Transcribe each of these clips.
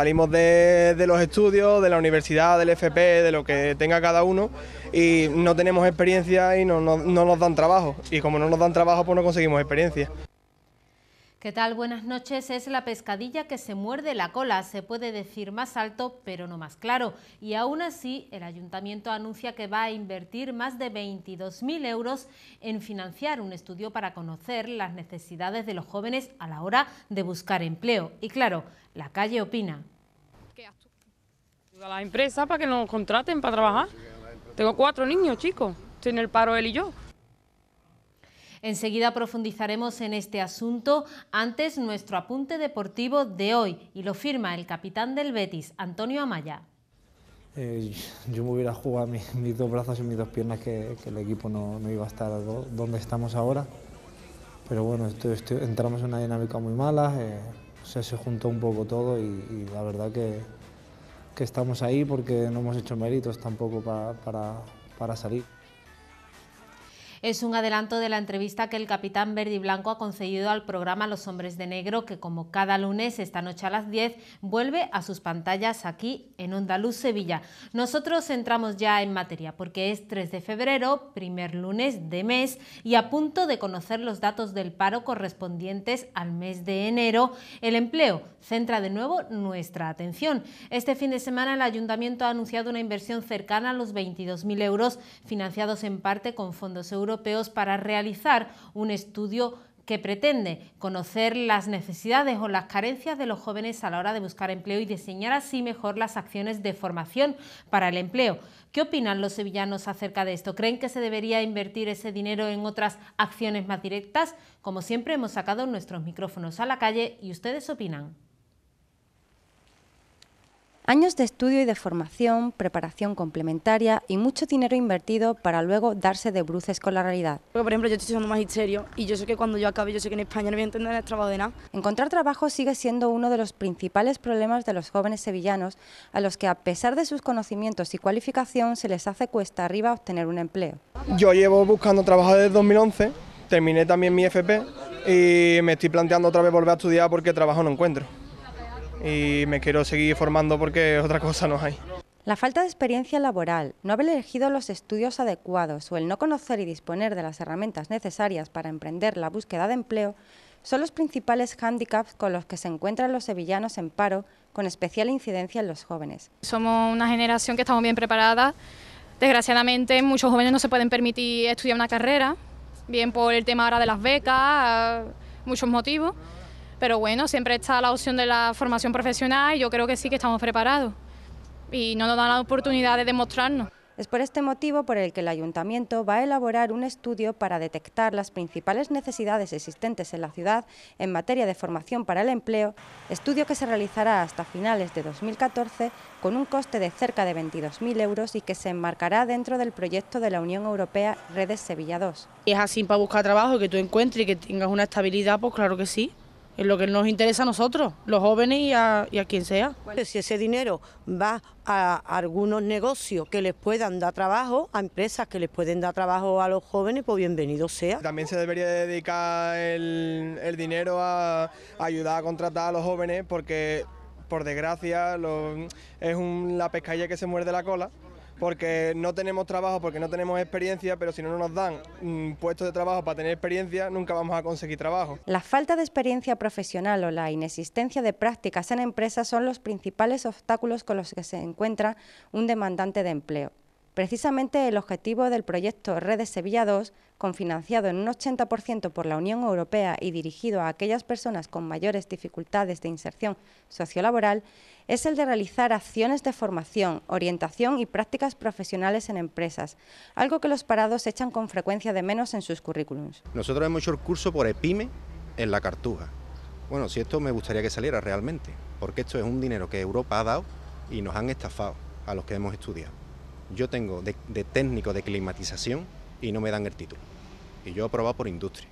Salimos de, los estudios, de la universidad, del FP, de lo que tenga cada uno y no tenemos experiencia y no, no nos dan trabajo. Y como no nos dan trabajo, pues no conseguimos experiencia. ¿Qué tal? Buenas noches. Es la pescadilla que se muerde la cola. Se puede decir más alto, pero no más claro. Y aún así, el ayuntamiento anuncia que va a invertir más de 22.000 euros en financiar un estudio para conocer las necesidades de los jóvenes a la hora de buscar empleo. Y claro, la calle opina. A la empresa para que nos contraten para trabajar. Tengo cuatro niños, chicos. Estoy en el paro él y yo. Enseguida profundizaremos en este asunto. Antes, nuestro apunte deportivo de hoy. Y lo firma el capitán del Betis, Antonio Amaya. Eh, yo me hubiera jugado mis, dos brazos y mis dos piernas que, el equipo no, iba a estar donde estamos ahora. Pero bueno, entramos en una dinámica muy mala. Eh, se juntó un poco todo y, la verdad que, estamos ahí porque no hemos hecho méritos tampoco para salir. Es un adelanto de la entrevista que el capitán y Blanco ha concedido al programa Los Hombres de Negro, que como cada lunes, esta noche a las 10, vuelve a sus pantallas aquí en Ondaluz, Sevilla. Nosotros entramos ya en materia, porque es 3 de febrero, primer lunes de mes, y a punto de conocer los datos del paro correspondientes al mes de enero, el empleo centra de nuevo nuestra atención. Este fin de semana el ayuntamiento ha anunciado una inversión cercana a los 22.000 euros, financiados en parte con fondos europeos para realizar un estudio que pretende conocer las necesidades o las carencias de los jóvenes a la hora de buscar empleo y diseñar así mejor las acciones de formación para el empleo. ¿Qué opinan los sevillanos acerca de esto? ¿Creen que se debería invertir ese dinero en otras acciones más directas? Como siempre hemos sacado nuestros micrófonos a la calle y ustedes opinan. Años de estudio y de formación, preparación complementaria y mucho dinero invertido para luego darse de bruces con la realidad. por ejemplo, yo estoy más serio y yo sé que cuando yo acabe, yo sé que en España no voy a entender el trabajo de nada. Encontrar trabajo sigue siendo uno de los principales problemas de los jóvenes sevillanos, a los que a pesar de sus conocimientos y cualificación se les hace cuesta arriba obtener un empleo. Yo llevo buscando trabajo desde 2011, terminé también mi FP y me estoy planteando otra vez volver a estudiar porque trabajo no encuentro y me quiero seguir formando porque otra cosa no hay. La falta de experiencia laboral, no haber elegido los estudios adecuados o el no conocer y disponer de las herramientas necesarias para emprender la búsqueda de empleo son los principales hándicaps con los que se encuentran los sevillanos en paro, con especial incidencia en los jóvenes. Somos una generación que estamos bien preparada. Desgraciadamente, muchos jóvenes no se pueden permitir estudiar una carrera, bien por el tema ahora de las becas, muchos motivos pero bueno, siempre está la opción de la formación profesional y yo creo que sí que estamos preparados y no nos dan la oportunidad de demostrarnos. Es por este motivo por el que el Ayuntamiento va a elaborar un estudio para detectar las principales necesidades existentes en la ciudad en materia de formación para el empleo, estudio que se realizará hasta finales de 2014 con un coste de cerca de 22.000 euros y que se enmarcará dentro del proyecto de la Unión Europea Redes Sevilla 2. Es así para buscar trabajo, que tú encuentres y que tengas una estabilidad, pues claro que sí, es lo que nos interesa a nosotros, los jóvenes y a, quien sea. Si ese dinero va a algunos negocios que les puedan dar trabajo, a empresas que les pueden dar trabajo a los jóvenes, pues bienvenido sea. También se debería dedicar el, dinero a, ayudar a contratar a los jóvenes porque por desgracia, es un, la pescadilla que se muerde la cola porque no tenemos trabajo, porque no tenemos experiencia, pero si no nos dan mm, puestos de trabajo para tener experiencia, nunca vamos a conseguir trabajo. La falta de experiencia profesional o la inexistencia de prácticas en empresas son los principales obstáculos con los que se encuentra un demandante de empleo. Precisamente el objetivo del proyecto Redes Sevilla 2, confinanciado en un 80% por la Unión Europea y dirigido a aquellas personas con mayores dificultades de inserción sociolaboral, es el de realizar acciones de formación, orientación y prácticas profesionales en empresas, algo que los parados echan con frecuencia de menos en sus currículums. Nosotros hemos hecho el curso por EPIME en La Cartuja. Bueno, si esto me gustaría que saliera realmente, porque esto es un dinero que Europa ha dado y nos han estafado a los que hemos estudiado. Yo tengo de, técnico de climatización y no me dan el título. Y yo he aprobado por industria.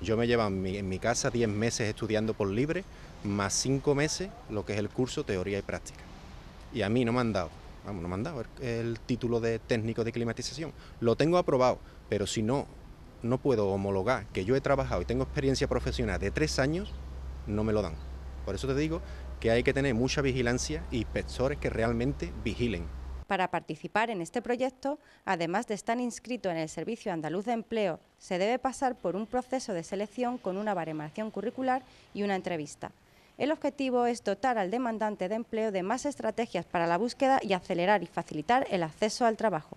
Yo me llevo en mi, en mi casa 10 meses estudiando por libre, más 5 meses lo que es el curso teoría y práctica. Y a mí no me han dado, vamos, no me han dado el, título de técnico de climatización. Lo tengo aprobado, pero si no, no puedo homologar que yo he trabajado y tengo experiencia profesional de 3 años, no me lo dan. Por eso te digo que hay que tener mucha vigilancia y inspectores que realmente vigilen para participar en este proyecto, además de estar inscrito en el Servicio Andaluz de Empleo, se debe pasar por un proceso de selección con una baremación curricular y una entrevista. El objetivo es dotar al demandante de empleo de más estrategias para la búsqueda y acelerar y facilitar el acceso al trabajo.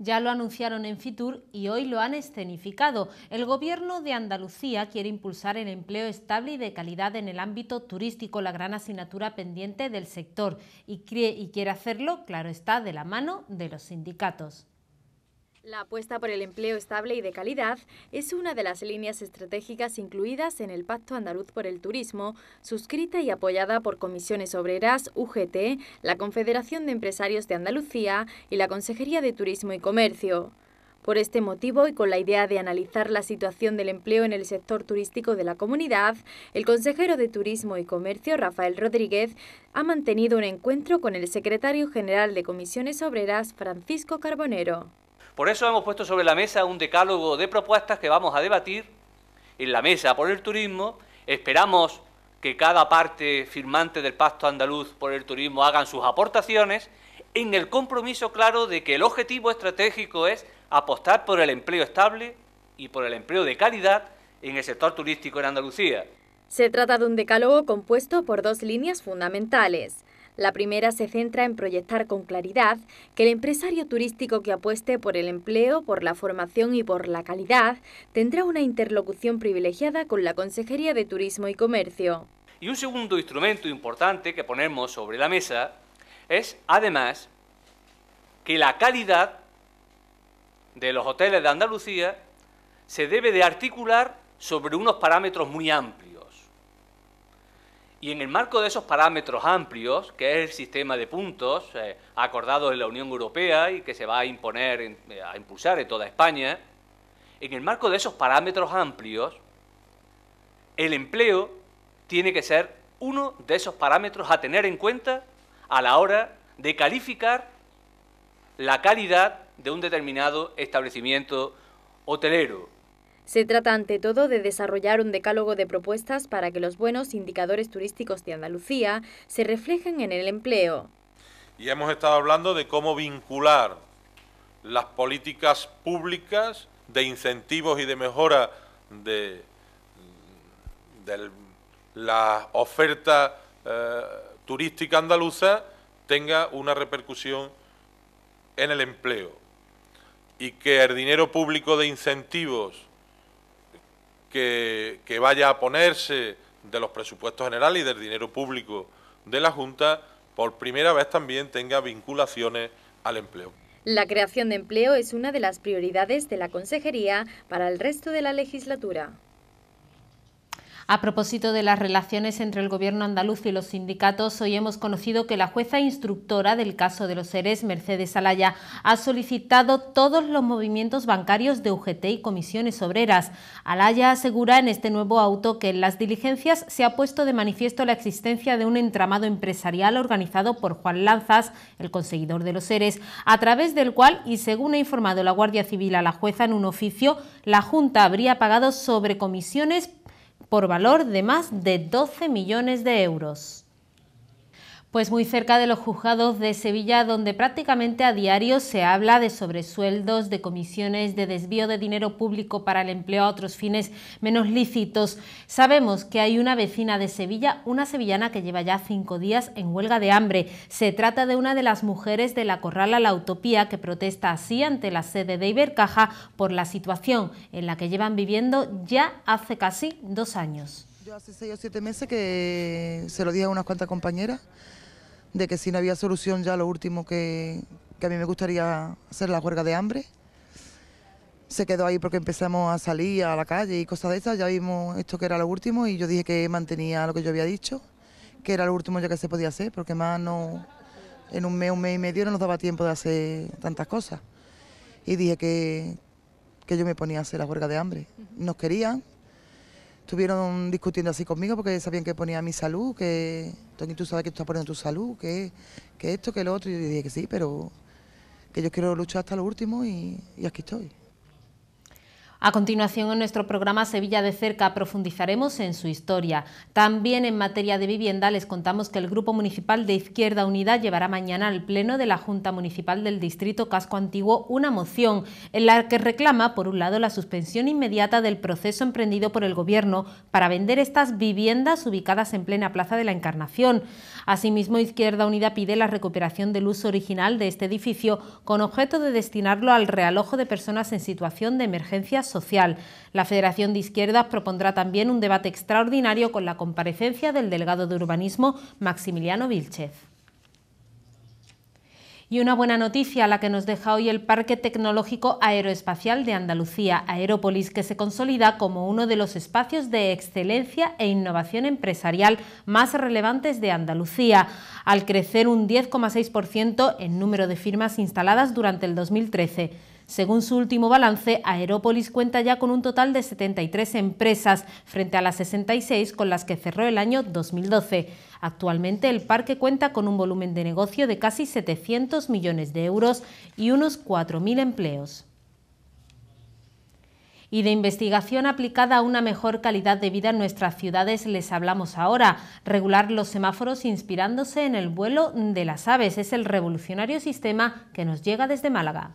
Ya lo anunciaron en Fitur y hoy lo han escenificado. El Gobierno de Andalucía quiere impulsar el empleo estable y de calidad en el ámbito turístico, la gran asignatura pendiente del sector, y, quiere hacerlo, claro está, de la mano de los sindicatos. La apuesta por el empleo estable y de calidad es una de las líneas estratégicas incluidas en el Pacto Andaluz por el Turismo, suscrita y apoyada por Comisiones Obreras, UGT, la Confederación de Empresarios de Andalucía y la Consejería de Turismo y Comercio. Por este motivo y con la idea de analizar la situación del empleo en el sector turístico de la comunidad, el consejero de Turismo y Comercio, Rafael Rodríguez, ha mantenido un encuentro con el secretario general de Comisiones Obreras, Francisco Carbonero. Por eso hemos puesto sobre la mesa un decálogo de propuestas que vamos a debatir en la mesa por el turismo. Esperamos que cada parte firmante del Pacto Andaluz por el Turismo hagan sus aportaciones en el compromiso claro de que el objetivo estratégico es apostar por el empleo estable y por el empleo de calidad en el sector turístico en Andalucía. Se trata de un decálogo compuesto por dos líneas fundamentales. La primera se centra en proyectar con claridad que el empresario turístico que apueste por el empleo, por la formación y por la calidad tendrá una interlocución privilegiada con la Consejería de Turismo y Comercio. Y un segundo instrumento importante que ponemos sobre la mesa es, además, que la calidad de los hoteles de Andalucía se debe de articular sobre unos parámetros muy amplios. Y en el marco de esos parámetros amplios, que es el sistema de puntos eh, acordado en la Unión Europea y que se va a imponer, eh, a impulsar en toda España, en el marco de esos parámetros amplios, el empleo tiene que ser uno de esos parámetros a tener en cuenta a la hora de calificar la calidad de un determinado establecimiento hotelero. Se trata ante todo de desarrollar un decálogo de propuestas para que los buenos indicadores turísticos de Andalucía se reflejen en el empleo. Y hemos estado hablando de cómo vincular las políticas públicas de incentivos y de mejora de, la oferta eh, turística andaluza tenga una repercusión en el empleo y que el dinero público de incentivos que, vaya a ponerse de los presupuestos generales y del dinero público de la Junta, por primera vez también tenga vinculaciones al empleo. La creación de empleo es una de las prioridades de la Consejería para el resto de la legislatura. A propósito de las relaciones entre el Gobierno andaluz y los sindicatos, hoy hemos conocido que la jueza instructora del caso de los seres, Mercedes Alaya, ha solicitado todos los movimientos bancarios de UGT y comisiones obreras. Alaya asegura en este nuevo auto que en las diligencias se ha puesto de manifiesto la existencia de un entramado empresarial organizado por Juan Lanzas, el conseguidor de los seres, a través del cual, y según ha informado la Guardia Civil a la jueza en un oficio, la Junta habría pagado sobre comisiones por valor de más de 12 millones de euros pues muy cerca de los juzgados de Sevilla, donde prácticamente a diario se habla de sobresueldos, de comisiones, de desvío de dinero público para el empleo a otros fines menos lícitos. Sabemos que hay una vecina de Sevilla, una sevillana que lleva ya cinco días en huelga de hambre. Se trata de una de las mujeres de la Corrala La Utopía, que protesta así ante la sede de Ibercaja por la situación en la que llevan viviendo ya hace casi dos años. Yo hace seis o siete meses que se lo dije a unas cuantas compañeras de que si no había solución ya lo último que, a mí me gustaría hacer la huelga de hambre. Se quedó ahí porque empezamos a salir a la calle y cosas de esas, ya vimos esto que era lo último y yo dije que mantenía lo que yo había dicho, que era lo último ya que se podía hacer, porque más no, en un mes, un mes y medio no nos daba tiempo de hacer tantas cosas. Y dije que, que yo me ponía a hacer la huelga de hambre. Nos querían, estuvieron discutiendo así conmigo porque sabían que ponía mi salud, que Tony, tú sabes que estás poniendo tu salud, que, que esto, que lo otro. Y yo dije que sí, pero que yo quiero luchar hasta lo último y aquí estoy. A continuación, en nuestro programa Sevilla de Cerca profundizaremos en su historia. También en materia de vivienda les contamos que el Grupo Municipal de Izquierda Unida llevará mañana al Pleno de la Junta Municipal del Distrito Casco Antiguo una moción en la que reclama, por un lado, la suspensión inmediata del proceso emprendido por el Gobierno para vender estas viviendas ubicadas en plena Plaza de la Encarnación. Asimismo, Izquierda Unida pide la recuperación del uso original de este edificio con objeto de destinarlo al realojo de personas en situación de emergencia Social. La Federación de Izquierdas propondrá también un debate extraordinario con la comparecencia del delegado de urbanismo Maximiliano Vilchez. Y una buena noticia la que nos deja hoy el Parque Tecnológico Aeroespacial de Andalucía, Aerópolis, que se consolida como uno de los espacios de excelencia e innovación empresarial más relevantes de Andalucía, al crecer un 10,6% en número de firmas instaladas durante el 2013. Según su último balance, Aerópolis cuenta ya con un total de 73 empresas, frente a las 66 con las que cerró el año 2012. Actualmente el parque cuenta con un volumen de negocio de casi 700 millones de euros y unos 4.000 empleos y de investigación aplicada a una mejor calidad de vida en nuestras ciudades les hablamos ahora. Regular los semáforos inspirándose en el vuelo de las aves es el revolucionario sistema que nos llega desde Málaga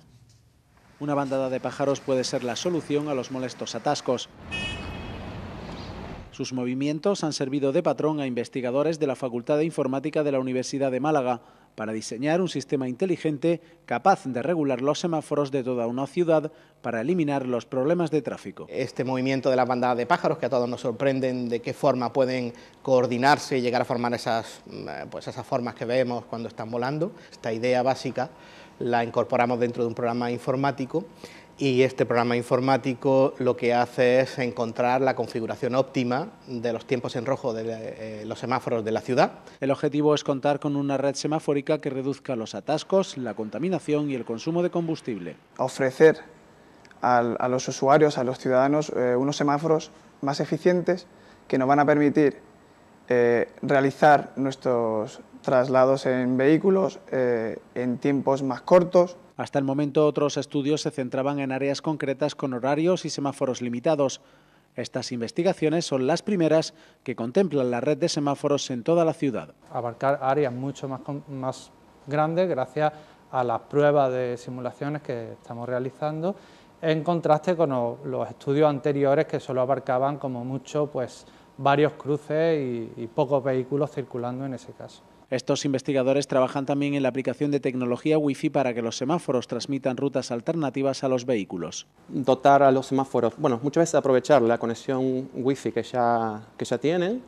una bandada de pájaros puede ser la solución a los molestos atascos. Sus movimientos han servido de patrón a investigadores de la Facultad de Informática de la Universidad de Málaga para diseñar un sistema inteligente capaz de regular los semáforos de toda una ciudad para eliminar los problemas de tráfico. Este movimiento de la bandadas de pájaros que a todos nos sorprenden de qué forma pueden coordinarse y llegar a formar esas, mm, pues esas formas que vemos cuando están volando, esta idea básica la incorporamos dentro de un programa informático y este programa informático lo que hace es encontrar la configuración óptima de los tiempos en rojo de eh, los semáforos de la ciudad. El objetivo es contar con una red semáforica que reduzca los atascos, la contaminación y el consumo de combustible. Ofrecer a los usuarios, a los ciudadanos, eh, unos semáforos más eficientes que nos van a permitir eh, realizar nuestros, traslados en vehículos eh, en tiempos más cortos. Hasta el momento otros estudios se centraban en áreas concretas con horarios y semáforos limitados. Estas investigaciones son las primeras que contemplan la red de semáforos en toda la ciudad. Abarcar áreas mucho más, más grandes gracias a las pruebas de simulaciones que estamos realizando, en contraste con los estudios anteriores que solo abarcaban como mucho pues, varios cruces y, pocos vehículos circulando en ese caso. Estos investigadores trabajan también en la aplicación de tecnología Wi-Fi para que los semáforos transmitan rutas alternativas a los vehículos. Dotar a los semáforos, bueno, muchas veces aprovechar la conexión Wi-Fi que ya, tienen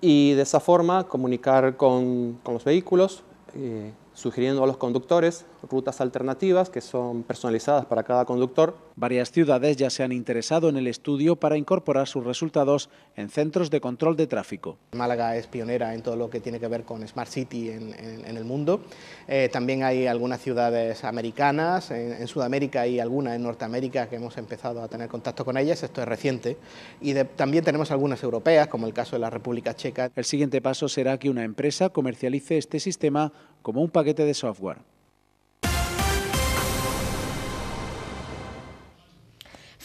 y de esa forma comunicar con, los vehículos, eh, sugiriendo a los conductores rutas alternativas que son personalizadas para cada conductor. Varias ciudades ya se han interesado en el estudio para incorporar sus resultados en centros de control de tráfico. Málaga es pionera en todo lo que tiene que ver con Smart City en, el mundo. Eh, también hay algunas ciudades americanas, en, Sudamérica y algunas en Norteamérica que hemos empezado a tener contacto con ellas, esto es reciente. Y también tenemos algunas europeas, como el caso de la República Checa. El siguiente paso será que una empresa comercialice este sistema como un paquete de software.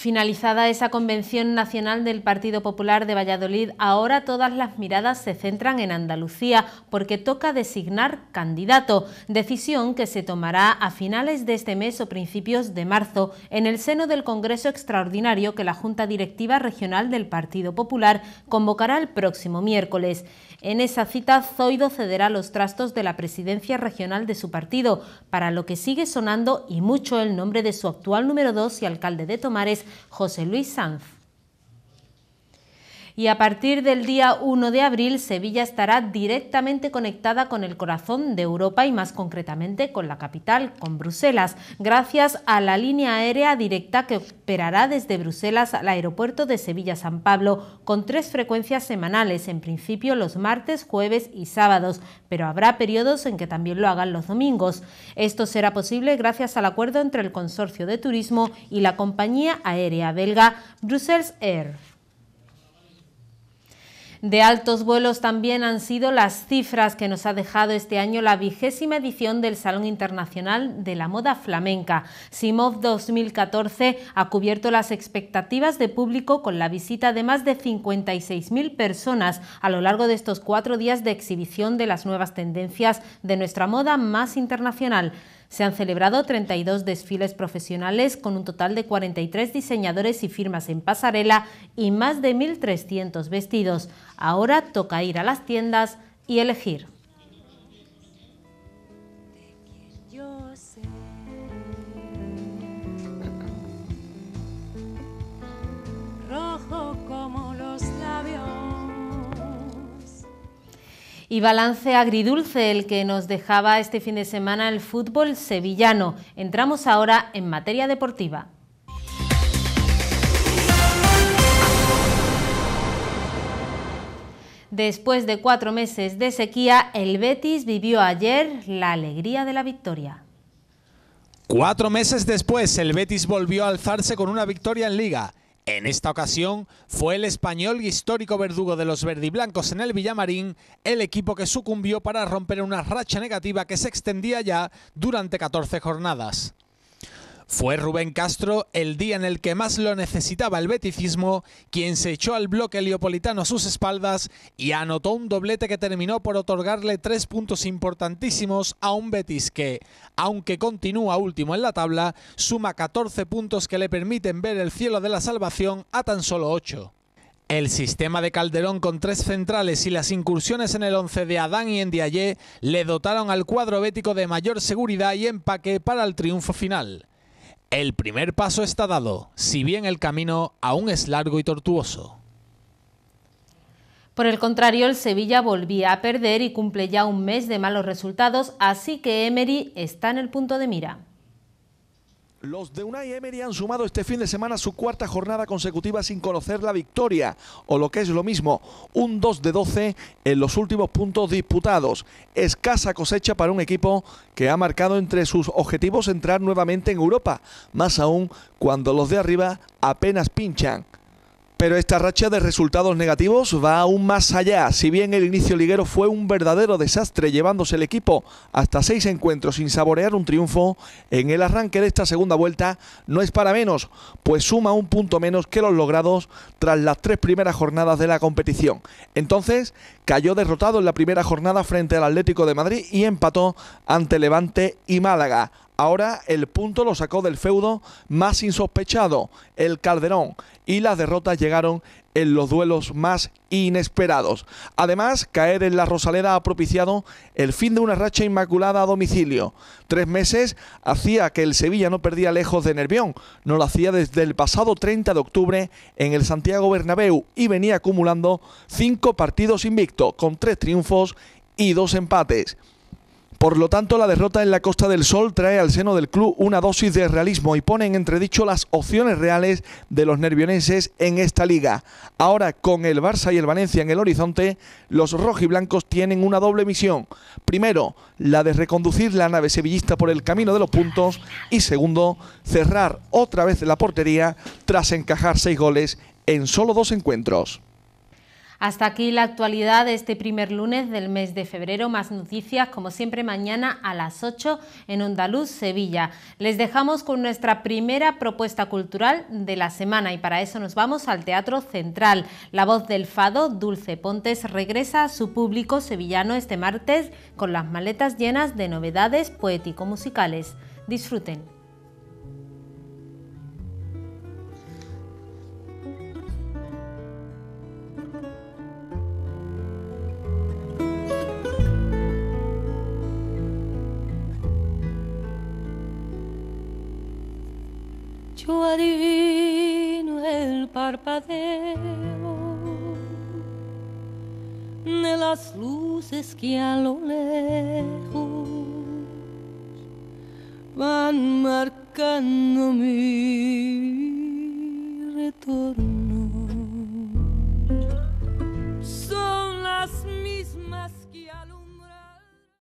Finalizada esa convención nacional del Partido Popular de Valladolid, ahora todas las miradas se centran en Andalucía porque toca designar candidato, decisión que se tomará a finales de este mes o principios de marzo en el seno del Congreso Extraordinario que la Junta Directiva Regional del Partido Popular convocará el próximo miércoles. En esa cita, Zoido cederá los trastos de la presidencia regional de su partido, para lo que sigue sonando y mucho el nombre de su actual número 2 y alcalde de Tomares, José Luis Sanz y a partir del día 1 de abril Sevilla estará directamente conectada con el corazón de Europa y más concretamente con la capital, con Bruselas, gracias a la línea aérea directa que operará desde Bruselas al aeropuerto de Sevilla-San Pablo con tres frecuencias semanales, en principio los martes, jueves y sábados, pero habrá periodos en que también lo hagan los domingos. Esto será posible gracias al acuerdo entre el Consorcio de Turismo y la compañía aérea belga Brussels Air. De altos vuelos también han sido las cifras que nos ha dejado este año la vigésima edición del Salón Internacional de la Moda Flamenca. Simov 2014 ha cubierto las expectativas de público con la visita de más de 56.000 personas a lo largo de estos cuatro días de exhibición de las nuevas tendencias de nuestra moda más internacional. Se han celebrado 32 desfiles profesionales con un total de 43 diseñadores y firmas en pasarela y más de 1.300 vestidos. Ahora toca ir a las tiendas y elegir. Y balance agridulce el que nos dejaba este fin de semana el fútbol sevillano. Entramos ahora en materia deportiva. Después de cuatro meses de sequía, el Betis vivió ayer la alegría de la victoria. Cuatro meses después, el Betis volvió a alzarse con una victoria en Liga. En esta ocasión fue el español y histórico verdugo de los verdiblancos en el Villamarín el equipo que sucumbió para romper una racha negativa que se extendía ya durante 14 jornadas. Fue Rubén Castro, el día en el que más lo necesitaba el beticismo, quien se echó al bloque leopolitano a sus espaldas y anotó un doblete que terminó por otorgarle tres puntos importantísimos a un Betis que, aunque continúa último en la tabla, suma 14 puntos que le permiten ver el cielo de la salvación a tan solo 8. El sistema de Calderón con tres centrales y las incursiones en el once de Adán y en Diaye le dotaron al cuadro bético de mayor seguridad y empaque para el triunfo final. El primer paso está dado, si bien el camino aún es largo y tortuoso. Por el contrario, el Sevilla volvía a perder y cumple ya un mes de malos resultados, así que Emery está en el punto de mira. Los de Unai Emery han sumado este fin de semana su cuarta jornada consecutiva sin conocer la victoria, o lo que es lo mismo, un 2 de 12 en los últimos puntos disputados. Escasa cosecha para un equipo que ha marcado entre sus objetivos entrar nuevamente en Europa, más aún cuando los de arriba apenas pinchan. Pero esta racha de resultados negativos va aún más allá. Si bien el inicio liguero fue un verdadero desastre, llevándose el equipo hasta seis encuentros sin saborear un triunfo, en el arranque de esta segunda vuelta no es para menos, pues suma un punto menos que los logrados tras las tres primeras jornadas de la competición. Entonces, cayó derrotado en la primera jornada frente al Atlético de Madrid y empató ante Levante y Málaga. Ahora el punto lo sacó del feudo más insospechado, el Calderón, y las derrotas llegaron en los duelos más inesperados. Además, caer en la Rosaleda ha propiciado el fin de una racha inmaculada a domicilio. Tres meses hacía que el Sevilla no perdía lejos de Nervión, no lo hacía desde el pasado 30 de octubre en el Santiago Bernabéu y venía acumulando cinco partidos invictos, con tres triunfos y dos empates. Por lo tanto, la derrota en la Costa del Sol trae al seno del club una dosis de realismo y pone en entredicho las opciones reales de los nervionenses en esta liga. Ahora, con el Barça y el Valencia en el horizonte, los rojiblancos tienen una doble misión. Primero, la de reconducir la nave sevillista por el camino de los puntos y segundo, cerrar otra vez la portería tras encajar seis goles en solo dos encuentros. Hasta aquí la actualidad de este primer lunes del mes de febrero. Más noticias, como siempre, mañana a las 8 en Ondaluz, Sevilla. Les dejamos con nuestra primera propuesta cultural de la semana y para eso nos vamos al Teatro Central. La voz del Fado, Dulce Pontes, regresa a su público sevillano este martes con las maletas llenas de novedades poético-musicales. Disfruten. parpadeo de las luces que al